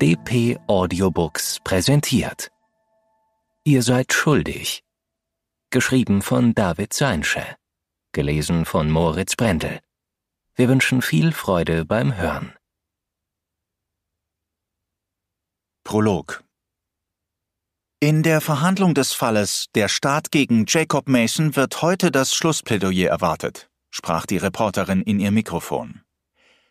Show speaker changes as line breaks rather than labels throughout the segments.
DP Audiobooks präsentiert. Ihr seid schuldig. Geschrieben von David Seinsche. Gelesen von Moritz Brendel. Wir wünschen viel Freude beim Hören. Prolog In der Verhandlung des Falles Der Staat gegen Jacob Mason wird heute das Schlussplädoyer erwartet, sprach die Reporterin in ihr Mikrofon.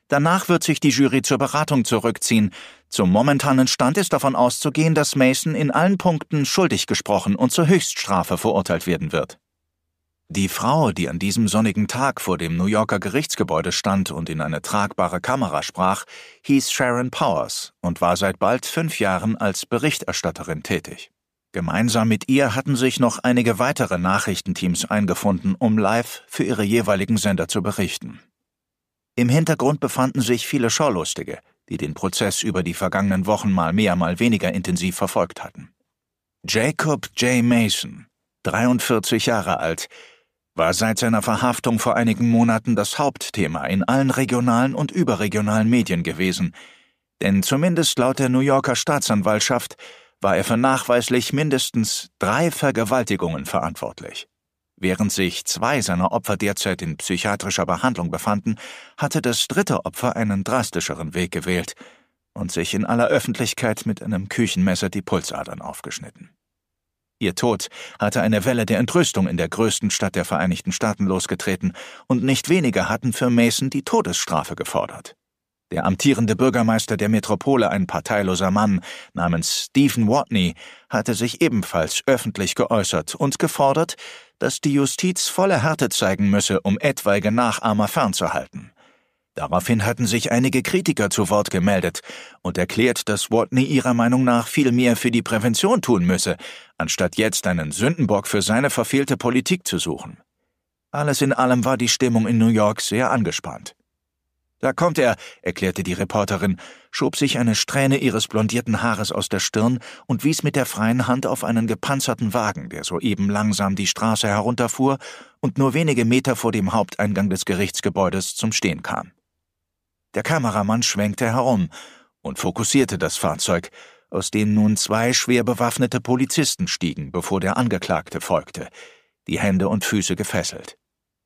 Danach wird sich die Jury zur Beratung zurückziehen. Zum momentanen Stand ist davon auszugehen, dass Mason in allen Punkten schuldig gesprochen und zur Höchststrafe verurteilt werden wird. Die Frau, die an diesem sonnigen Tag vor dem New Yorker Gerichtsgebäude stand und in eine tragbare Kamera sprach, hieß Sharon Powers und war seit bald fünf Jahren als Berichterstatterin tätig. Gemeinsam mit ihr hatten sich noch einige weitere Nachrichtenteams eingefunden, um live für ihre jeweiligen Sender zu berichten. Im Hintergrund befanden sich viele Schaulustige, die den Prozess über die vergangenen Wochen mal mehr, mal weniger intensiv verfolgt hatten. Jacob J. Mason, 43 Jahre alt, war seit seiner Verhaftung vor einigen Monaten das Hauptthema in allen regionalen und überregionalen Medien gewesen, denn zumindest laut der New Yorker Staatsanwaltschaft war er für nachweislich mindestens drei Vergewaltigungen verantwortlich. Während sich zwei seiner Opfer derzeit in psychiatrischer Behandlung befanden, hatte das dritte Opfer einen drastischeren Weg gewählt und sich in aller Öffentlichkeit mit einem Küchenmesser die Pulsadern aufgeschnitten. Ihr Tod hatte eine Welle der Entrüstung in der größten Stadt der Vereinigten Staaten losgetreten, und nicht wenige hatten für Mason die Todesstrafe gefordert. Der amtierende Bürgermeister der Metropole, ein parteiloser Mann namens Stephen Watney, hatte sich ebenfalls öffentlich geäußert und gefordert, dass die Justiz volle Härte zeigen müsse, um etwaige Nachahmer fernzuhalten. Daraufhin hatten sich einige Kritiker zu Wort gemeldet und erklärt, dass Watney ihrer Meinung nach viel mehr für die Prävention tun müsse, anstatt jetzt einen Sündenbock für seine verfehlte Politik zu suchen. Alles in allem war die Stimmung in New York sehr angespannt. Da kommt er, erklärte die Reporterin, schob sich eine Strähne ihres blondierten Haares aus der Stirn und wies mit der freien Hand auf einen gepanzerten Wagen, der soeben langsam die Straße herunterfuhr und nur wenige Meter vor dem Haupteingang des Gerichtsgebäudes zum Stehen kam. Der Kameramann schwenkte herum und fokussierte das Fahrzeug, aus dem nun zwei schwer bewaffnete Polizisten stiegen, bevor der Angeklagte folgte, die Hände und Füße gefesselt.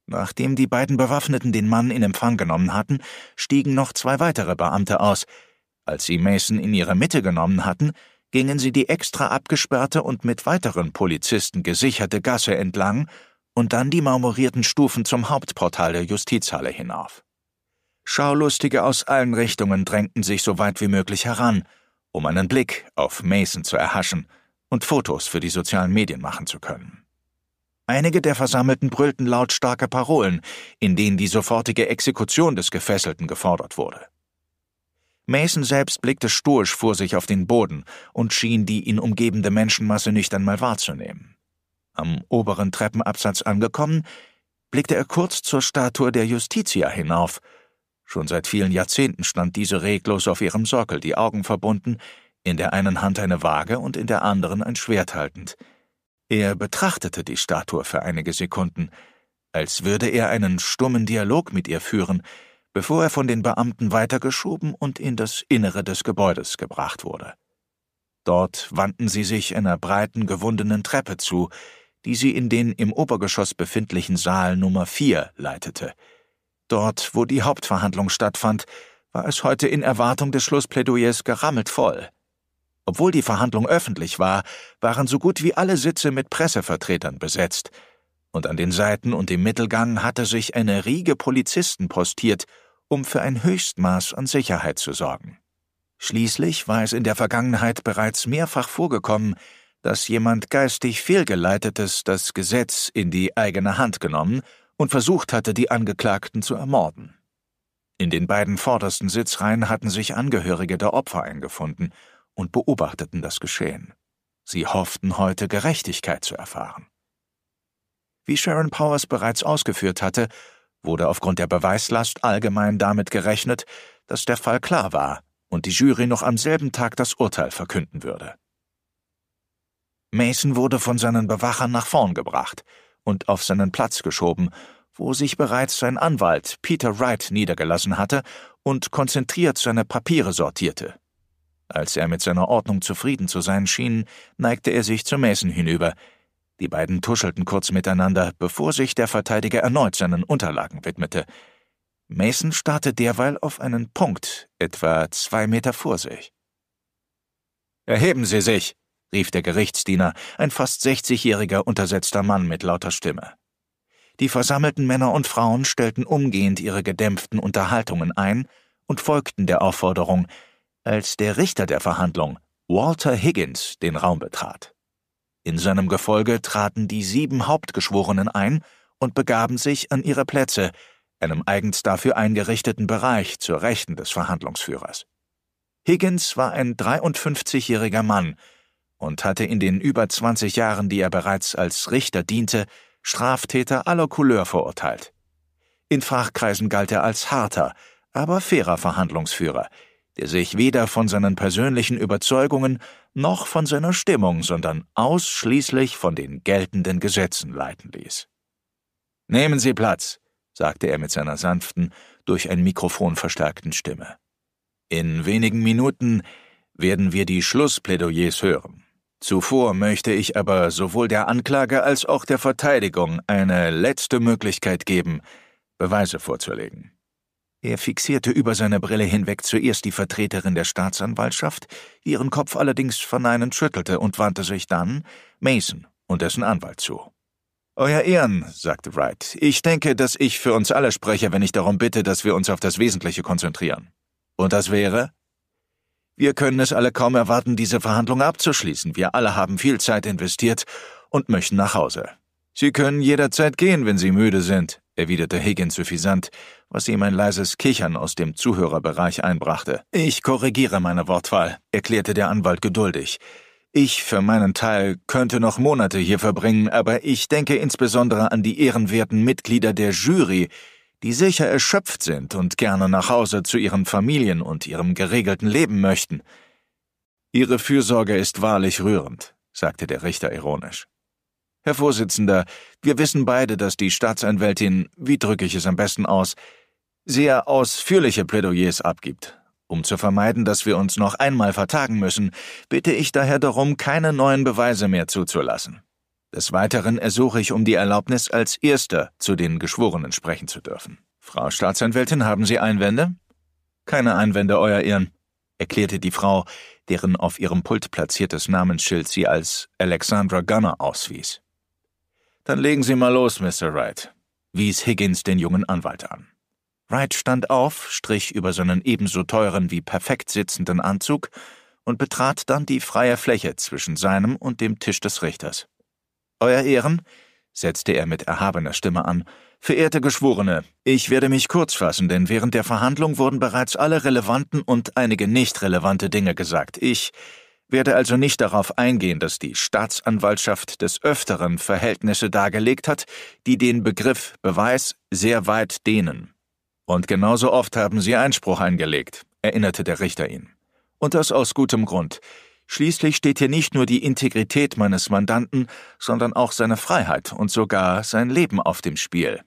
Nachdem die beiden Bewaffneten den Mann in Empfang genommen hatten, stiegen noch zwei weitere Beamte aus. Als sie Mason in ihre Mitte genommen hatten, gingen sie die extra abgesperrte und mit weiteren Polizisten gesicherte Gasse entlang und dann die marmorierten Stufen zum Hauptportal der Justizhalle hinauf. Schaulustige aus allen Richtungen drängten sich so weit wie möglich heran, um einen Blick auf Mason zu erhaschen und Fotos für die sozialen Medien machen zu können. Einige der Versammelten brüllten lautstarke Parolen, in denen die sofortige Exekution des Gefesselten gefordert wurde. Mason selbst blickte stoisch vor sich auf den Boden und schien die ihn umgebende Menschenmasse nicht einmal wahrzunehmen. Am oberen Treppenabsatz angekommen, blickte er kurz zur Statue der Justitia hinauf. Schon seit vielen Jahrzehnten stand diese reglos auf ihrem Sockel, die Augen verbunden, in der einen Hand eine Waage und in der anderen ein Schwert haltend – er betrachtete die Statue für einige Sekunden, als würde er einen stummen Dialog mit ihr führen, bevor er von den Beamten weitergeschoben und in das Innere des Gebäudes gebracht wurde. Dort wandten sie sich einer breiten, gewundenen Treppe zu, die sie in den im Obergeschoss befindlichen Saal Nummer 4 leitete. Dort, wo die Hauptverhandlung stattfand, war es heute in Erwartung des Schlussplädoyers gerammelt voll. Obwohl die Verhandlung öffentlich war, waren so gut wie alle Sitze mit Pressevertretern besetzt, und an den Seiten und im Mittelgang hatte sich eine Riege Polizisten postiert, um für ein Höchstmaß an Sicherheit zu sorgen. Schließlich war es in der Vergangenheit bereits mehrfach vorgekommen, dass jemand geistig Fehlgeleitetes das Gesetz in die eigene Hand genommen und versucht hatte, die Angeklagten zu ermorden. In den beiden vordersten Sitzreihen hatten sich Angehörige der Opfer eingefunden und beobachteten das Geschehen. Sie hofften heute Gerechtigkeit zu erfahren. Wie Sharon Powers bereits ausgeführt hatte, wurde aufgrund der Beweislast allgemein damit gerechnet, dass der Fall klar war und die Jury noch am selben Tag das Urteil verkünden würde. Mason wurde von seinen Bewachern nach vorn gebracht und auf seinen Platz geschoben, wo sich bereits sein Anwalt Peter Wright niedergelassen hatte und konzentriert seine Papiere sortierte. Als er mit seiner Ordnung zufrieden zu sein schien, neigte er sich zu Mason hinüber. Die beiden tuschelten kurz miteinander, bevor sich der Verteidiger erneut seinen Unterlagen widmete. Mason starrte derweil auf einen Punkt, etwa zwei Meter vor sich. Erheben Sie sich! rief der Gerichtsdiener, ein fast sechzigjähriger untersetzter Mann mit lauter Stimme. Die versammelten Männer und Frauen stellten umgehend ihre gedämpften Unterhaltungen ein und folgten der Aufforderung, als der Richter der Verhandlung, Walter Higgins, den Raum betrat. In seinem Gefolge traten die sieben Hauptgeschworenen ein und begaben sich an ihre Plätze, einem eigens dafür eingerichteten Bereich zur Rechten des Verhandlungsführers. Higgins war ein 53-jähriger Mann und hatte in den über 20 Jahren, die er bereits als Richter diente, Straftäter aller Couleur verurteilt. In Fachkreisen galt er als harter, aber fairer Verhandlungsführer, der sich weder von seinen persönlichen Überzeugungen noch von seiner Stimmung, sondern ausschließlich von den geltenden Gesetzen leiten ließ. Nehmen Sie Platz, sagte er mit seiner sanften, durch ein Mikrofon verstärkten Stimme. In wenigen Minuten werden wir die Schlussplädoyers hören. Zuvor möchte ich aber sowohl der Anklage als auch der Verteidigung eine letzte Möglichkeit geben, Beweise vorzulegen. Er fixierte über seine Brille hinweg zuerst die Vertreterin der Staatsanwaltschaft, ihren Kopf allerdings verneinend schüttelte und wandte sich dann Mason und dessen Anwalt zu. Euer Ehren, sagte Wright, ich denke, dass ich für uns alle spreche, wenn ich darum bitte, dass wir uns auf das Wesentliche konzentrieren. Und das wäre? Wir können es alle kaum erwarten, diese Verhandlung abzuschließen. Wir alle haben viel Zeit investiert und möchten nach Hause. Sie können jederzeit gehen, wenn Sie müde sind erwiderte Higgins suffisant, was ihm ein leises Kichern aus dem Zuhörerbereich einbrachte. Ich korrigiere meine Wortwahl, erklärte der Anwalt geduldig. Ich für meinen Teil könnte noch Monate hier verbringen, aber ich denke insbesondere an die ehrenwerten Mitglieder der Jury, die sicher erschöpft sind und gerne nach Hause zu ihren Familien und ihrem geregelten Leben möchten. Ihre Fürsorge ist wahrlich rührend, sagte der Richter ironisch. Herr Vorsitzender, wir wissen beide, dass die Staatsanwältin, wie drücke ich es am besten aus, sehr ausführliche Plädoyers abgibt. Um zu vermeiden, dass wir uns noch einmal vertagen müssen, bitte ich daher darum, keine neuen Beweise mehr zuzulassen. Des Weiteren ersuche ich um die Erlaubnis, als Erster zu den Geschworenen sprechen zu dürfen. Frau Staatsanwältin, haben Sie Einwände? Keine Einwände, Euer Ehren, erklärte die Frau, deren auf ihrem Pult platziertes Namensschild sie als Alexandra Gunner auswies. Dann legen Sie mal los, Mr. Wright, wies Higgins den jungen Anwalt an. Wright stand auf, strich über seinen ebenso teuren wie perfekt sitzenden Anzug und betrat dann die freie Fläche zwischen seinem und dem Tisch des Richters. Euer Ehren, setzte er mit erhabener Stimme an, verehrte Geschworene, ich werde mich kurz fassen, denn während der Verhandlung wurden bereits alle relevanten und einige nicht relevante Dinge gesagt. Ich werde also nicht darauf eingehen, dass die Staatsanwaltschaft des Öfteren Verhältnisse dargelegt hat, die den Begriff Beweis sehr weit dehnen. Und genauso oft haben sie Einspruch eingelegt, erinnerte der Richter ihn. Und das aus gutem Grund. Schließlich steht hier nicht nur die Integrität meines Mandanten, sondern auch seine Freiheit und sogar sein Leben auf dem Spiel.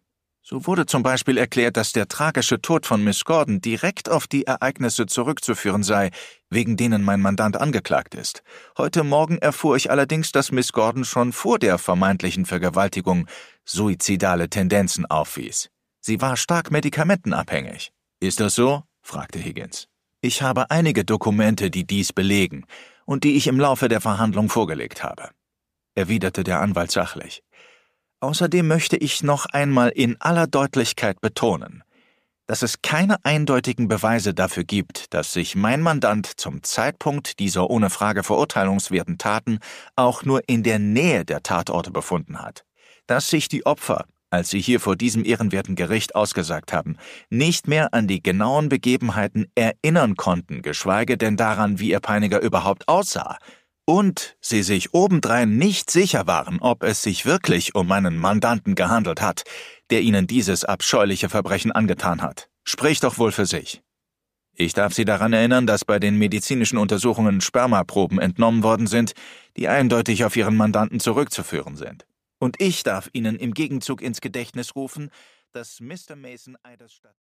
So wurde zum Beispiel erklärt, dass der tragische Tod von Miss Gordon direkt auf die Ereignisse zurückzuführen sei, wegen denen mein Mandant angeklagt ist. Heute Morgen erfuhr ich allerdings, dass Miss Gordon schon vor der vermeintlichen Vergewaltigung suizidale Tendenzen aufwies. Sie war stark medikamentenabhängig. Ist das so? fragte Higgins. Ich habe einige Dokumente, die dies belegen und die ich im Laufe der Verhandlung vorgelegt habe, erwiderte der Anwalt sachlich. Außerdem möchte ich noch einmal in aller Deutlichkeit betonen, dass es keine eindeutigen Beweise dafür gibt, dass sich mein Mandant zum Zeitpunkt dieser ohne Frage verurteilungswerten Taten auch nur in der Nähe der Tatorte befunden hat, dass sich die Opfer, als sie hier vor diesem ehrenwerten Gericht ausgesagt haben, nicht mehr an die genauen Begebenheiten erinnern konnten, geschweige denn daran, wie ihr Peiniger überhaupt aussah, und sie sich obendrein nicht sicher waren, ob es sich wirklich um einen Mandanten gehandelt hat, der ihnen dieses abscheuliche Verbrechen angetan hat. Spricht doch wohl für sich. Ich darf Sie daran erinnern, dass bei den medizinischen Untersuchungen Spermaproben entnommen worden sind, die eindeutig auf Ihren Mandanten zurückzuführen sind. Und ich darf Ihnen im Gegenzug ins Gedächtnis rufen, dass Mr. Mason Eidersstadt